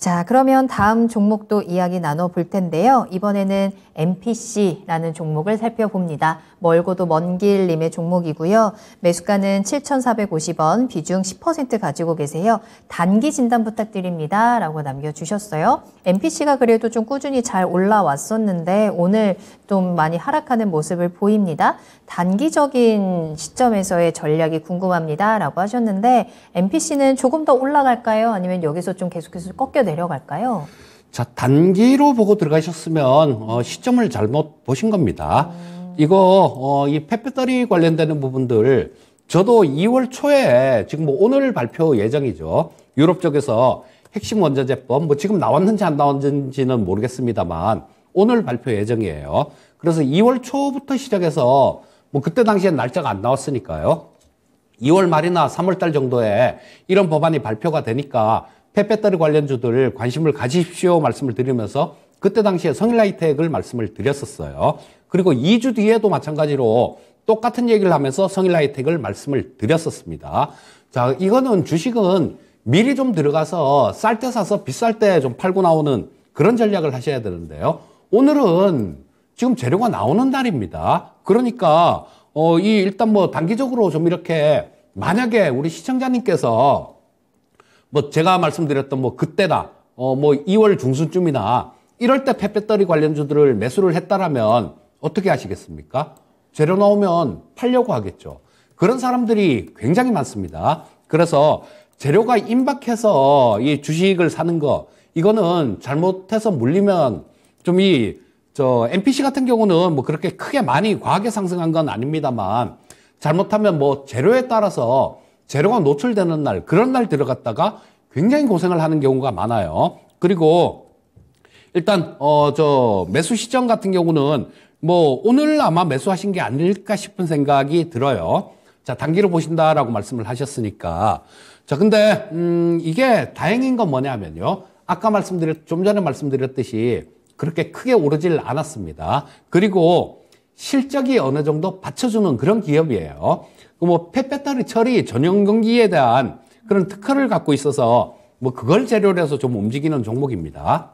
자, 그러면 다음 종목도 이야기 나눠볼 텐데요. 이번에는 MPC라는 종목을 살펴봅니다. 멀고도 먼 길님의 종목이고요. 매수가는 7,450원, 비중 10% 가지고 계세요. 단기 진단 부탁드립니다. 라고 남겨주셨어요. MPC가 그래도 좀 꾸준히 잘 올라왔었는데 오늘 좀 많이 하락하는 모습을 보입니다. 단기적인 시점에서의 전략이 궁금합니다. 라고 하셨는데 MPC는 조금 더 올라갈까요? 아니면 여기서 좀 계속해서 꺾여 내려갈까요? 자, 단기로 보고 들어가셨으면 어, 시점을 잘못 보신 겁니다. 음. 이거 어, 이페페터리 관련되는 부분들 저도 2월 초에 지금 뭐 오늘 발표 예정이죠. 유럽 쪽에서 핵심 원자재법 뭐 지금 나왔는지 안 나왔는지는 모르겠습니다만 오늘 발표 예정이에요. 그래서 2월 초부터 시작해서 뭐 그때 당시엔 날짜가 안 나왔으니까요. 2월 말이나 3월 달 정도에 이런 법안이 발표가 되니까 폐배터리 관련주들 관심을 가지십시오 말씀을 드리면서 그때 당시에 성일라이텍을 말씀을 드렸었어요. 그리고 2주 뒤에도 마찬가지로 똑같은 얘기를 하면서 성일라이텍을 말씀을 드렸었습니다. 자, 이거는 주식은 미리 좀 들어가서 쌀 때 사서 비쌀 때 좀 팔고 나오는 그런 전략을 하셔야 되는데요. 오늘은 지금 재료가 나오는 날입니다. 그러니까 어, 이 일단 뭐 단기적으로 좀 이렇게 만약에 우리 시청자님께서 뭐 제가 말씀드렸던 뭐 그때다, 어, 뭐 2월 중순쯤이나 이럴 때 펫배터리 관련주들을 매수를 했다라면 어떻게 하시겠습니까? 재료 나오면 팔려고 하겠죠. 그런 사람들이 굉장히 많습니다. 그래서 재료가 임박해서 이 주식을 사는 거, 이거는 잘못해서 물리면 좀 이, 저, n p c 같은 경우는 뭐 그렇게 크게 많이 과하게 상승한 건 아닙니다만, 잘못하면 뭐 재료에 따라서 재료가 노출되는 날, 그런 날 들어갔다가 굉장히 고생을 하는 경우가 많아요. 그리고 일단 어저 매수 시점 같은 경우는 뭐 오늘 아마 매수하신 게 아닐까 싶은 생각이 들어요. 자, 단기로 보신다라고 말씀을 하셨으니까. 자, 근데 음 이게 다행인 건 뭐냐면요. 아까 말씀드렸 좀 전에 말씀드렸듯이 그렇게 크게 오르질 않았습니다. 그리고 실적이 어느 정도 받쳐주는 그런 기업이에요. 그 뭐 페페타르 처리 전용 경기에 대한 그런 특허를 갖고 있어서 뭐 그걸 재료로 해서 좀 움직이는 종목입니다.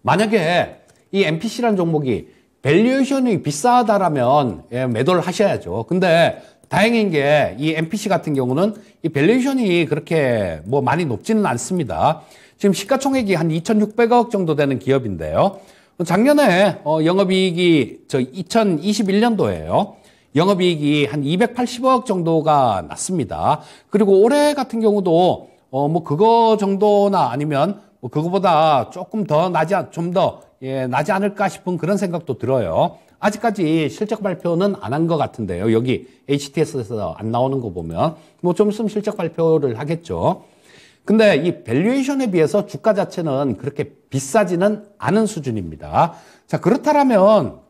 만약에 이 MPC라는 종목이 밸류에이션이 비싸다라면 예, 매도를 하셔야죠. 근데 다행인 게 이 MPC 같은 경우는 이 밸류에이션이 그렇게 뭐 많이 높지는 않습니다. 지금 시가총액이 한 2,600억 정도 되는 기업인데요. 작년에 어, 영업이익이 저 2021년도에요. 영업이익이 한 280억 정도가 났습니다. 그리고 올해 같은 경우도 어 뭐 그거 정도나 아니면 뭐 그거보다 조금 더 나지 좀더 예, 나지 않을까 싶은 그런 생각도 들어요. 아직까지 실적 발표는 안 한 것 같은데요. 여기 HTS에서 안 나오는 거 보면 뭐좀 있으면 실적 발표를 하겠죠. 근데 이 밸류에이션에 비해서 주가 자체는 그렇게 비싸지는 않은 수준입니다. 자, 그렇다라면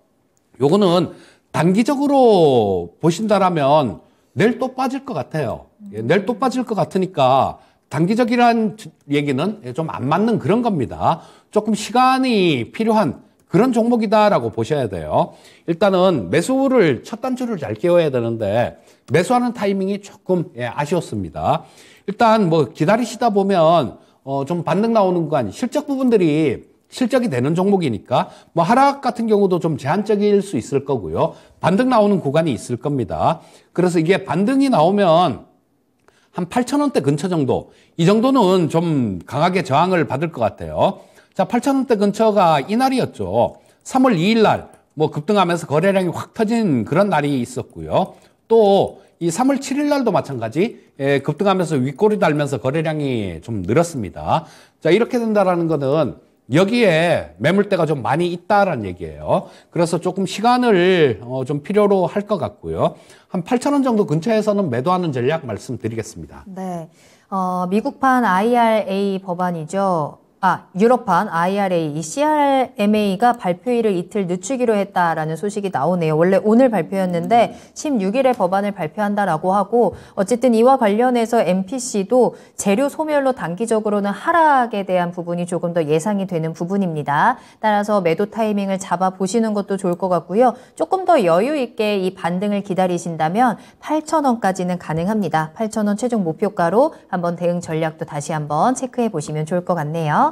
요거는 단기적으로 보신다라면 내일 또 빠질 것 같아요. 예, 내일 또 빠질 것 같으니까 단기적이란 얘기는 예, 좀안 맞는 그런 겁니다. 조금 시간이 필요한 그런 종목이다라고 보셔야 돼요. 일단은 매수를 첫 단추를 잘 끼워야 되는데 매수하는 타이밍이 조금 예, 아쉬웠습니다. 일단 뭐 기다리시다 보면 어, 좀 반등 나오는 구간 실적 부분들이 실적이 되는 종목이니까 뭐 하락 같은 경우도 좀 제한적일 수 있을 거고요. 반등 나오는 구간이 있을 겁니다. 그래서 이게 반등이 나오면 한 8,000원대 근처 정도. 이 정도는 좀 강하게 저항을 받을 것 같아요. 자, 8,000원대 근처가 이날이었죠. 3월 2일 날, 뭐 급등하면서 거래량이 확 터진 그런 날이 있었고요. 또, 이 3월 7일 날도 마찬가지, 예, 급등하면서 윗골이 달면서 거래량이 좀 늘었습니다. 자, 이렇게 된다라는 거는 여기에 매물대가 좀 많이 있다라는 얘기예요. 그래서 조금 시간을 어, 좀 필요로 할 것 같고요. 한 8천 원 정도 근처에서는 매도하는 전략 말씀드리겠습니다. 네. 어, 미국판 IRA 법안이죠. 아, 유럽판 IRA, 이 CRMA가 발표일을 이틀 늦추기로 했다라는 소식이 나오네요. 원래 오늘 발표였는데 16일에 법안을 발표한다라고 하고 어쨌든 이와 관련해서 MPC도 재료 소멸로 단기적으로는 하락에 대한 부분이 조금 더 예상이 되는 부분입니다. 따라서 매도 타이밍을 잡아 보시는 것도 좋을 것 같고요. 조금 더 여유 있게 이 반등을 기다리신다면 8,000원까지는 가능합니다. 8,000원 최종 목표가로 한번 대응 전략도 다시 한번 체크해 보시면 좋을 것 같네요.